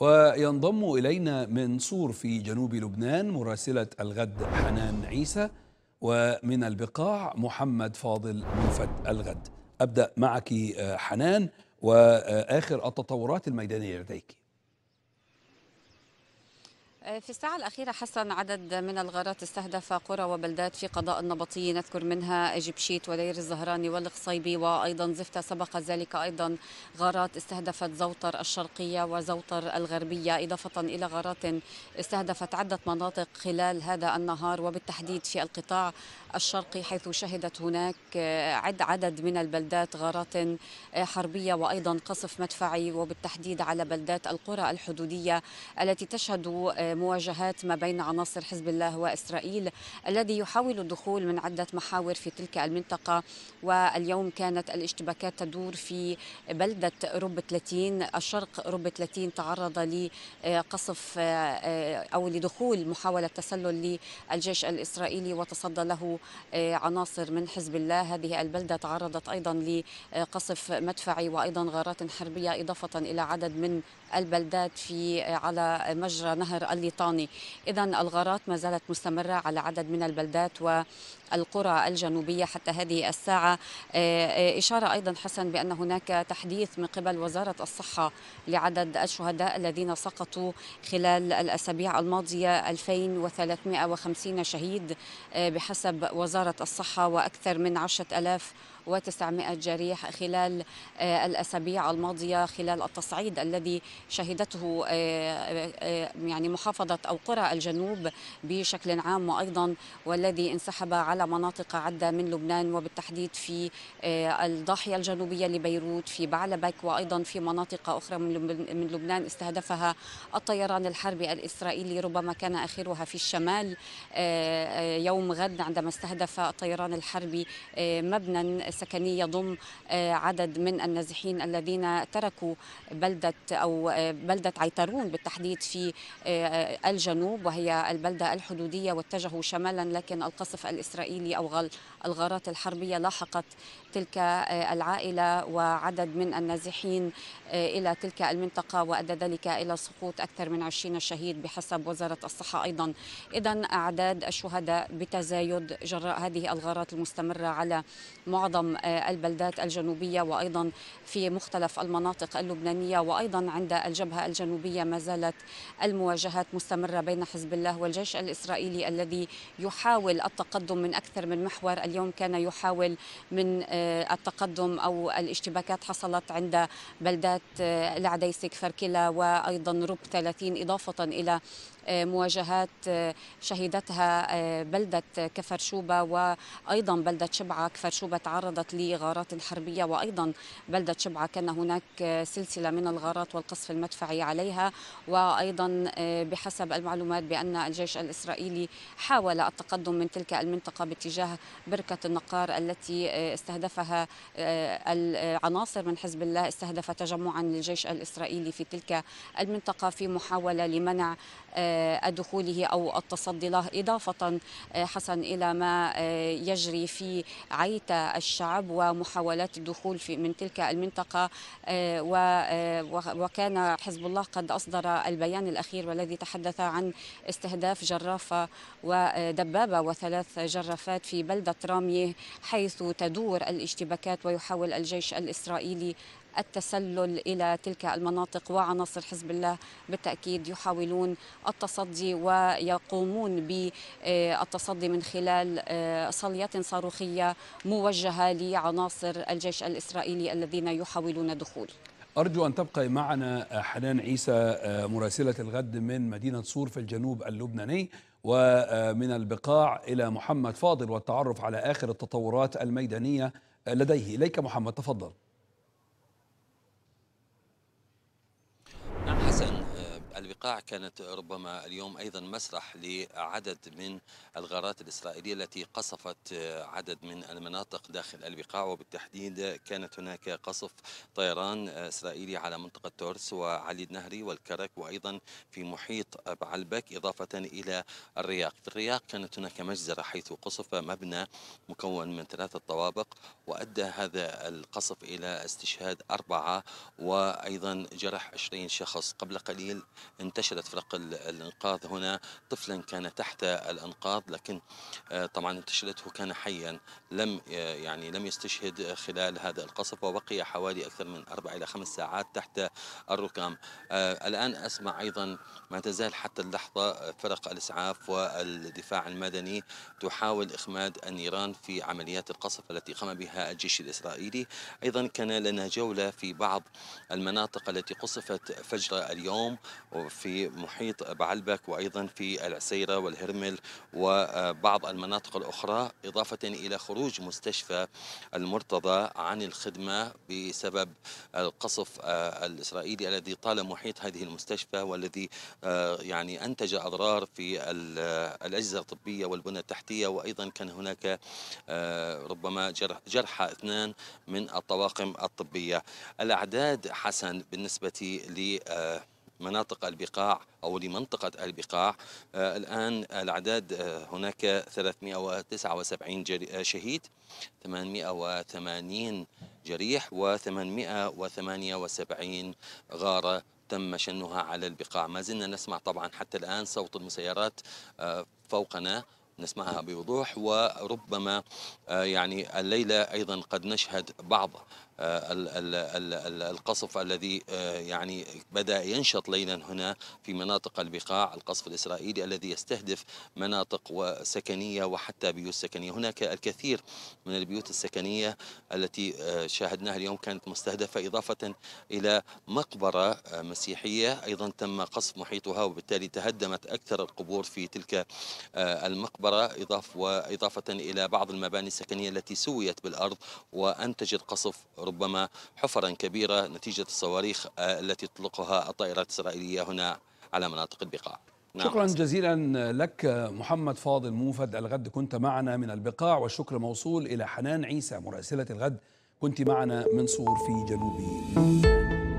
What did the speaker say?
وينضم إلينا من صور في جنوب لبنان مراسلة الغد حنان عيسى ومن البقاع محمد فاضل مفت الغد أبدأ معك آه، حنان وآخر التطورات الميدانية لديك آه، في الساعة الأخيرة حسن عدد من الغارات استهدف قرى وبلدات في قضاء النبطي نذكر منها جبشيت ودير الزهراني والقصيبي وأيضا زفتة سبق ذلك أيضا غارات استهدفت زوطر الشرقية وزوطر الغربية إضافة إلى غارات استهدفت عدة مناطق خلال هذا النهار وبالتحديد في القطاع الشرقي حيث شهدت هناك آه، عد عدد من البلدات غارات آه، حربية وأيضا قصف مدفعي وبالتحديد على بلدات القرى الحدودية التي تشهد مواجهات ما بين عناصر حزب الله وإسرائيل الذي يحاول الدخول من عدة محاور في تلك المنطقة واليوم كانت الاشتباكات تدور في بلدة رب 30 الشرق رب 30 تعرض لقصف آه، آه، أو لدخول محاولة تسلل للجيش الإسرائيلي وتصدى له آه، عناصر من حزب الله هذه البلدة تعرضت أيضا لقصف مدفعي وأيضا غارات حربية إضافة إلى عدد من البلدات في على مجرى نهر الليطاني إذا الغارات ما زالت مستمرة على عدد من البلدات و القرى الجنوبية حتى هذه الساعة آه، آه، إشارة أيضا حسن بأن هناك تحديث من قبل وزارة الصحة لعدد الشهداء الذين سقطوا خلال الأسابيع الماضية 2350 شهيد آه، بحسب وزارة الصحة وأكثر من 10000 و900 جريح خلال الأسابيع الماضية خلال التصعيد الذي شهدته يعني محافظة أو قرى الجنوب بشكل عام وأيضا والذي انسحب على على مناطق عدة من لبنان وبالتحديد في آه، الضاحية الجنوبية لبيروت في بعلبك وأيضا في مناطق أخرى من لبنان استهدفها الطيران الحربي الإسرائيلي ربما كان آخرها في الشمال آه، آه، يوم غد عندما استهدف الطيران الحربي مبنى سكني يضم عدد من النازحين الذين تركوا بلدة أو بلدة عيترون بالتحديد في الجنوب وهي البلدة الحدودية واتجهوا شمالا لكن القصف الإسرائيلي الإسرائيلي أو الغارات الحربية لاحقت تلك آه، العائلة وعدد من النازحين آه، إلى تلك المنطقة وأدى ذلك إلى سقوط أكثر من 20 شهيد بحسب وزارة الصحة أيضا إذا أعداد الشهداء بتزايد جراء هذه الغارات المستمرة على معظم آه، البلدات الجنوبية وأيضا في مختلف المناطق اللبنانية وأيضا عند الجبهة الجنوبية ما زالت المواجهات مستمرة بين حزب الله والجيش الإسرائيلي الذي يحاول التقدم من أكثر من محور اليوم كان يحاول من آه، التقدم أو الاشتباكات حصلت عند بلدات العديسك آه، فركلة وأيضا رب 30 إضافة إلى آه، مواجهات شهدتها بلدة كفرشوبة وأيضا بلدة شبعة كفرشوبة تعرضت لغارات حربية وأيضا بلدة شبعة كان هناك سلسلة من الغارات والقصف المدفعي عليها وأيضا بحسب المعلومات بأن الجيش الإسرائيلي حاول التقدم من تلك المنطقة باتجاه بركة النقار التي آه، استهدفها آه، العناصر من حزب الله استهدف تجمعا للجيش الإسرائيلي في تلك المنطقة في محاولة لمنع آه، دخوله أو التصدي له إضافة حسن إلى ما يجري في عيتة الشعب ومحاولات الدخول في من تلك المنطقة وكان حزب الله قد أصدر البيان الأخير والذي تحدث عن استهداف جرافة ودبابة وثلاث جرافة المجرفات في بلدة رامية حيث تدور الاشتباكات ويحاول الجيش الإسرائيلي التسلل الى تلك المناطق وعناصر حزب الله بالتاكيد يحاولون التصدي ويقومون بالتصدي من خلال آه، صليات صاروخيه موجهه لعناصر الجيش الاسرائيلي الذين يحاولون دخول أرجو أن تبقى معنا حنان عيسى آه، مراسلة الغد من مدينة صور في الجنوب اللبناني ومن البقاع إلى محمد فاضل والتعرف على آخر التطورات الميدانية لديه إليك محمد تفضل البقاع كانت ربما اليوم أيضا مسرح لعدد من الغارات الإسرائيلية التي قصفت عدد من المناطق داخل البقاع وبالتحديد كانت هناك قصف طيران إسرائيلي على منطقة تورس وعلي النهري والكرك وأيضا في محيط بعلبك إضافة إلى الرياق في الرياق كانت هناك مجزرة حيث قصف مبنى مكون من ثلاثة طوابق وأدى هذا القصف إلى استشهاد أربعة وأيضا جرح 20 شخص قبل قليل انتشلت فرق الإنقاذ هنا طفلا كان تحت الأنقاض لكن آه، طبعا انتشلته كان حيا لم آه، يعني لم يستشهد خلال هذا القصف وبقي حوالي أكثر من أربع إلى خمس ساعات تحت الركام آه، الآن أسمع أيضا ما تزال حتى اللحظة فرق الإسعاف والدفاع المدني تحاول إخماد النيران في عمليات القصف التي قام بها الجيش الإسرائيلي أيضا كان لنا جولة في بعض المناطق التي قصفت فجر اليوم وفي في محيط بعلبك وأيضا في العسيرة والهرمل وبعض المناطق الأخرى إضافة إلى خروج مستشفى المرتضى عن الخدمة بسبب القصف آه، الإسرائيلي الذي طال محيط هذه المستشفى والذي آه، يعني أنتج أضرار في الأجهزة الطبية والبنى التحتية وأيضا كان هناك آه، ربما جرحى اثنان من الطواقم الطبية الأعداد حسن بالنسبة ل مناطق البقاع أو لمنطقة البقاع آه، الآن الأعداد آه، هناك 379 آه، شهيد 880 جريح و878 غارة تم شنها على البقاع ما زلنا نسمع طبعا حتى الآن صوت المسيرات فوقنا نسمعها بوضوح وربما يعني الليلة أيضا قد نشهد بعض آه، القصف الذي آه، يعني بدأ ينشط ليلا هنا في مناطق البقاع القصف الإسرائيلي الذي يستهدف مناطق سكنية وحتى بيوت سكنية هناك الكثير من البيوت السكنية التي آه، شاهدناها اليوم كانت مستهدفة إضافة إلى مقبرة مسيحية أيضا تم قصف محيطها وبالتالي تهدمت أكثر القبور في تلك المقبرة إضافة وإضافة إلى بعض المباني السكنية التي سويت بالأرض وأنتجت قصف ربما حفرا كبيرة نتيجة الصواريخ آه, التي تطلقها الطائرات الإسرائيلية هنا على مناطق البقاع نعم شكرا جزيلا لك محمد فاضل موفد الغد كنت معنا من البقاع والشكر موصول إلى حنان عيسى مراسلة الغد كنت معنا من صور في جنوب